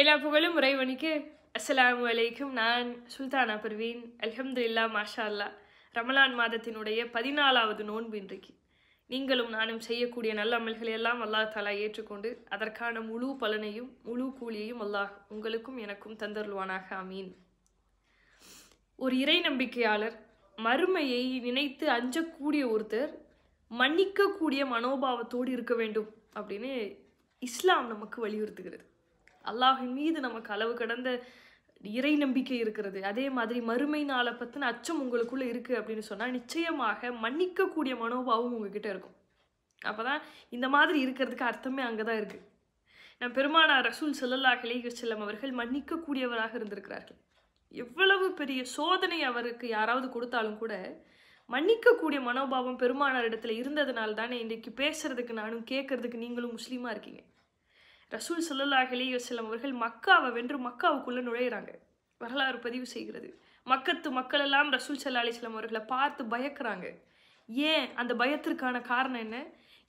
எல்லா புகழும் உறைவனுக்கு அஸ்லாம் அலைக்கும் நான் சுல்தானா பர்வீன் அலமது இல்லா மாஷா அல்லா ரமலான் மாதத்தினுடைய பதினாலாவது நோன்பு இன்றைக்கு நீங்களும் நானும் செய்யக்கூடிய நல்ல அமல்களை எல்லாம் அல்லாஹ் தாலா ஏற்றுக்கொண்டு அதற்கான முழு பலனையும் முழு கூலியையும் அல்லாஹ் உங்களுக்கும் எனக்கும் தந்தருள்வானாக அமீன் ஒரு இறை நம்பிக்கையாளர் மறுமையை நினைத்து அஞ்சக்கூடிய ஒருத்தர் மன்னிக்கக்கூடிய மனோபாவத்தோடு இருக்க வேண்டும் அப்படின்னு இஸ்லாம் நமக்கு வலியுறுத்துகிறது அல்லாஹின் மீது நமக்கு அளவு கடந்த இறை நம்பிக்கை இருக்கிறது அதே மாதிரி மறுமை நாளை பற்றின அச்சம் உங்களுக்குள்ளே இருக்குது அப்படின்னு சொன்னால் நிச்சயமாக மன்னிக்கக்கூடிய மனோபாவம் உங்ககிட்ட இருக்கும் அப்போ தான் இந்த மாதிரி இருக்கிறதுக்கு அர்த்தமே அங்கே தான் இருக்குது நம் பெருமானார் ரசூல் செல்லல்லா கிளைகள் செல்லம் அவர்கள் மன்னிக்கக்கூடியவராக இருந்திருக்கிறார்கள் எவ்வளவு பெரிய சோதனை அவருக்கு யாராவது கொடுத்தாலும் கூட மன்னிக்கக்கூடிய மனோபாவம் பெருமானார் இடத்துல இருந்ததுனால தானே இன்றைக்கு பேசுறதுக்கு நானும் கேட்கறதுக்கு நீங்களும் முஸ்லீமாக இருக்கீங்க ரசூல் சல்லல்லாஹ் அலிவசல்லம் அவர்கள் மக்காவை வென்று மக்காவுக்குள்ளே நுழையிறாங்க வரலாறு பதிவு செய்கிறது மக்கத்து மக்களெல்லாம் ரசூல் சல்லா அலிஸ்லாம் அவர்களை பார்த்து பயக்கிறாங்க ஏன் அந்த பயத்திற்கான காரணம் என்ன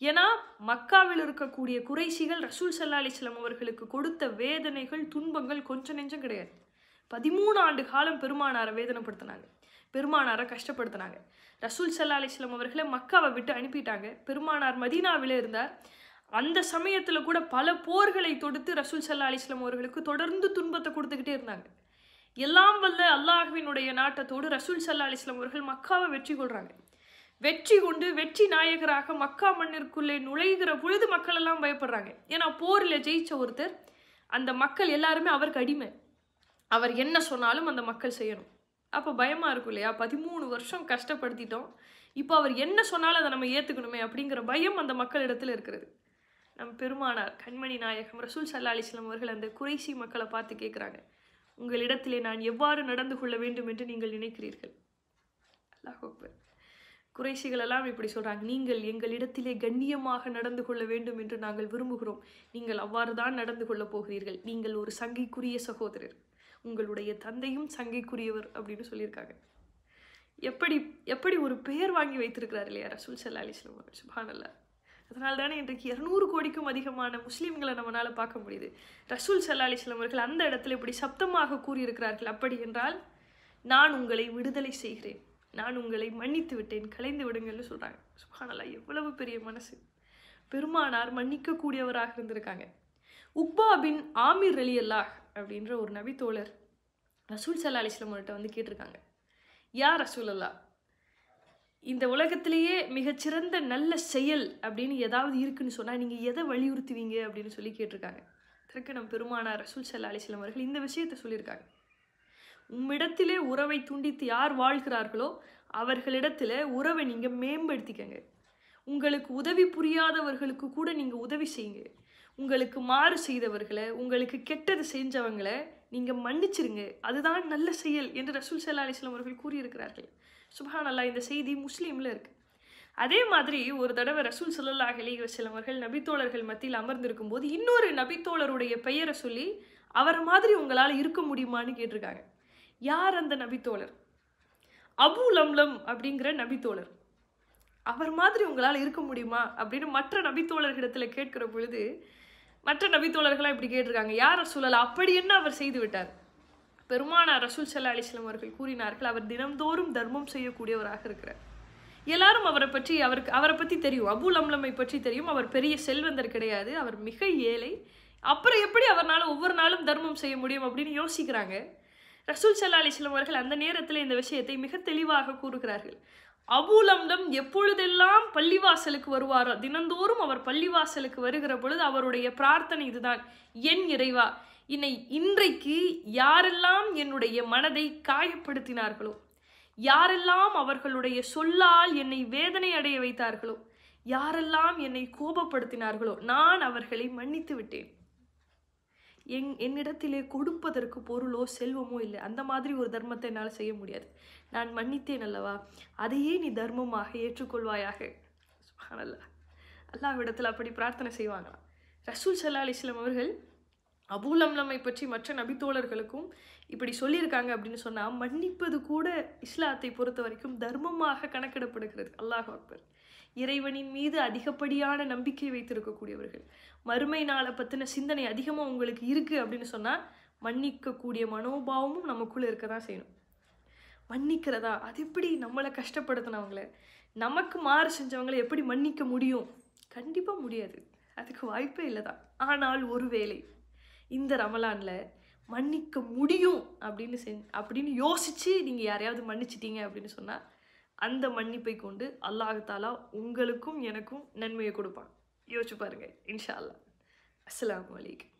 ஏன்னா மக்காவில் இருக்கக்கூடிய குறைசிகள் ரசூல் சல்லா அலிஸ்லாம் அவர்களுக்கு கொடுத்த வேதனைகள் துன்பங்கள் கொஞ்சம் நெஞ்சம் கிடையாது பதிமூணு ஆண்டு காலம் பெருமானாரை வேதனைப்படுத்தினாங்க பெருமானாரை கஷ்டப்படுத்தினாங்க ரசூல் சல்லா அலிஸ்லாம் அவர்களை மக்காவை விட்டு அனுப்பிட்டாங்க பெருமானார் மதீனாவில் இருந்தார் அந்த சமயத்தில் கூட பல போர்களை தொடுத்து ரசூல் சல்லா அலிஸ்லாம் அவர்களுக்கு தொடர்ந்து துன்பத்தை கொடுத்துக்கிட்டே இருந்தாங்க எல்லாம் வல்ல அல்லாஹ்வினுடைய நாட்டத்தோடு ரசூல் சல்லா அலிஸ்லாம் அவர்கள் மக்காவை வெற்றி கொள்கிறாங்க வெற்றி கொண்டு வெற்றி நாயகராக மக்கா மண்ணிற்குள்ளே நுழைகிற பொழுது மக்கள் எல்லாம் பயப்படுறாங்க ஏன்னா போரில் ஜெயிச்ச ஒருத்தர் அந்த மக்கள் எல்லாருமே அவருக்கு அடிமை அவர் என்ன சொன்னாலும் அந்த மக்கள் செய்யணும் அப்போ பயமாக இருக்கும் இல்லையா பதிமூணு வருஷம் கஷ்டப்படுத்திட்டோம் இப்போ அவர் என்ன சொன்னாலும் அதை நம்ம ஏற்றுக்கணுமே அப்படிங்கிற பயம் அந்த மக்கள் இடத்துல இருக்கிறது நம் பெருமானார் கண்மணி நாயகம் ரசூல் சல்லா அலிஸ்லாம் அவர்கள் அந்த குறைசி மக்களை பார்த்து கேட்குறாங்க உங்களிடத்திலே நான் எவ்வாறு நடந்து கொள்ள வேண்டும் என்று நீங்கள் நினைக்கிறீர்கள் அல்லாஹ் குறைசிகளெல்லாம் இப்படி சொல்கிறாங்க நீங்கள் எங்களிடத்திலே கண்ணியமாக நடந்து கொள்ள வேண்டும் என்று நாங்கள் விரும்புகிறோம் நீங்கள் அவ்வாறு தான் நடந்து கொள்ளப் போகிறீர்கள் நீங்கள் ஒரு சங்கைக்குரிய சகோதரர் உங்களுடைய தந்தையும் சங்கைக்குரியவர் அப்படின்னு சொல்லியிருக்காங்க எப்படி எப்படி ஒரு பெயர் வாங்கி வைத்திருக்கிறார் இல்லையா ரசூல் சல்லா அலிஸ்லாம் சுபான் அல்லா அதனால தானே இன்றைக்கு இரநூறு கோடிக்கும் அதிகமான முஸ்லீம்களை நம்மளால் பார்க்க முடியுது ரசூல் சல்லா அலிஸ்லாம் அவர்கள் அந்த இடத்துல இப்படி சப்தமாக கூறியிருக்கிறார்கள் அப்படி என்றால் நான் உங்களை விடுதலை செய்கிறேன் நான் உங்களை மன்னித்து விட்டேன் கலைந்து விடுங்கள்னு சொல்கிறாங்க சுபானல்லா எவ்வளவு பெரிய மனசு பெருமானார் மன்னிக்கக்கூடியவராக இருந்திருக்காங்க உக்பா பின் ஆமீர் அலி அல்லாஹ் அப்படின்ற ஒரு நபி தோழர் ரசூல் சல்லா அலிஸ்லாம் அவர்கிட்ட வந்து கேட்டிருக்காங்க யார் ரசூல் அல்லா இந்த உலகத்திலேயே மிகச்சிறந்த நல்ல செயல் அப்படின்னு ஏதாவது இருக்குன்னு சொன்னால் நீங்கள் எதை வலியுறுத்துவீங்க அப்படின்னு சொல்லி கேட்டிருக்காங்க அதற்கு நம் பெருமானார் ரசூல் சல்லா அலிசிலம் அவர்கள் இந்த விஷயத்தை சொல்லியிருக்காங்க உம்மிடத்திலே உறவை துண்டித்து யார் வாழ்கிறார்களோ அவர்களிடத்தில் உறவை நீங்கள் மேம்படுத்திக்கங்க உங்களுக்கு உதவி புரியாதவர்களுக்கு கூட நீங்கள் உதவி செய்யுங்க உங்களுக்கு மாறு செய்தவர்களை உங்களுக்கு கெட்டது செஞ்சவங்களை நீங்கள் மன்னிச்சிருங்க அதுதான் நல்ல செயல் என்று ரசூல் சல்லா அலிஸ்லம் அவர்கள் கூறியிருக்கிறார்கள் சுபஹானல்லா இந்த செய்தி முஸ்லீமில் இருக்குது அதே மாதிரி ஒரு தடவை ரசூல் சுல்லாஹ் அலி வசலவர்கள் நபித்தோழர்கள் மத்தியில் அமர்ந்திருக்கும் போது இன்னொரு நபித்தோழருடைய பெயரை சொல்லி அவரை மாதிரி உங்களால் இருக்க முடியுமான்னு கேட்டிருக்காங்க யார் அந்த நபித்தோழர் அபு லம்லம் அப்படிங்கிற நபித்தோழர் அவர் மாதிரி உங்களால் இருக்க முடியுமா அப்படின்னு மற்ற நபித்தோழர்களிடத்தில் கேட்கிற பொழுது மற்ற நபித்தோழர்களாக இப்படி கேட்டிருக்காங்க யாரை சொல்லலாம் அப்படி என்ன அவர் செய்து விட்டார் பெருமானார் ரசூல் சல்லா அலிஸ்லாம் அவர்கள் கூறினார்கள் அவர் தினம்தோறும் தர்மம் செய்யக்கூடியவராக இருக்கிறார் எல்லாரும் அவரை பற்றி அவருக்கு அவரை பற்றி தெரியும் அபுல் அம்லமை பற்றி தெரியும் அவர் பெரிய செல்வந்தர் கிடையாது அவர் மிக ஏழை அப்புறம் எப்படி அவர்னால ஒவ்வொரு நாளும் தர்மம் செய்ய முடியும் அப்படின்னு யோசிக்கிறாங்க ரசூல் செல்லா அலிஸ்லாம் அவர்கள் அந்த நேரத்தில் இந்த விஷயத்தை மிக தெளிவாக கூறுகிறார்கள் அம்லம் எப்பொழுதெல்லாம் பள்ளிவாசலுக்கு வருவாரோ தினந்தோறும் அவர் பள்ளிவாசலுக்கு வருகிற பொழுது அவருடைய பிரார்த்தனை இதுதான் என் இறைவா என்னை இன்றைக்கு யாரெல்லாம் என்னுடைய மனதை காயப்படுத்தினார்களோ யாரெல்லாம் அவர்களுடைய சொல்லால் என்னை வேதனை அடைய வைத்தார்களோ யாரெல்லாம் என்னை கோபப்படுத்தினார்களோ நான் அவர்களை மன்னித்து விட்டேன் எங் என்னிடத்திலே கொடுப்பதற்கு பொருளோ செல்வமோ இல்லை அந்த மாதிரி ஒரு தர்மத்தை என்னால் செய்ய முடியாது நான் மன்னித்தேன் அல்லவா அதையே நீ தர்மமாக ஏற்றுக்கொள்வாயாக அல்லா அல்லாவிடத்தில் அப்படி பிரார்த்தனை செய்வாங்களாம் ரசூல் சல்லா அலிஸ்லாம் அவர்கள் அபூலம்லமை பற்றி மற்ற நபித்தோழர்களுக்கும் இப்படி சொல்லியிருக்காங்க அப்படின்னு சொன்னால் மன்னிப்பது கூட இஸ்லாத்தை பொறுத்த வரைக்கும் தர்மமாக கணக்கிடப்படுகிறது அல்லாஹ் அக்பர் இறைவனின் மீது அதிகப்படியான நம்பிக்கை வைத்திருக்கக்கூடியவர்கள் மறுமை நாளை பற்றின சிந்தனை அதிகமாக உங்களுக்கு இருக்குது அப்படின்னு சொன்னால் மன்னிக்கக்கூடிய மனோபாவமும் நமக்குள்ளே இருக்க தான் செய்யணும் மன்னிக்கிறதா அது எப்படி நம்மளை கஷ்டப்படுத்தினவங்கள நமக்கு மாறு செஞ்சவங்களை எப்படி மன்னிக்க முடியும் கண்டிப்பாக முடியாது அதுக்கு வாய்ப்பே இல்லை தான் ஆனால் வேலை இந்த ரமலானில் மன்னிக்க முடியும் அப்படின்னு செஞ் அப்படின்னு யோசித்து நீங்கள் யாரையாவது மன்னிச்சிட்டீங்க அப்படின்னு சொன்னால் அந்த மன்னிப்பை கொண்டு அல்லாஹாலா உங்களுக்கும் எனக்கும் நன்மையை கொடுப்பான் யோசிச்சு பாருங்கள் இன்ஷா அல்லா அஸ்லாம் வலைக்கம்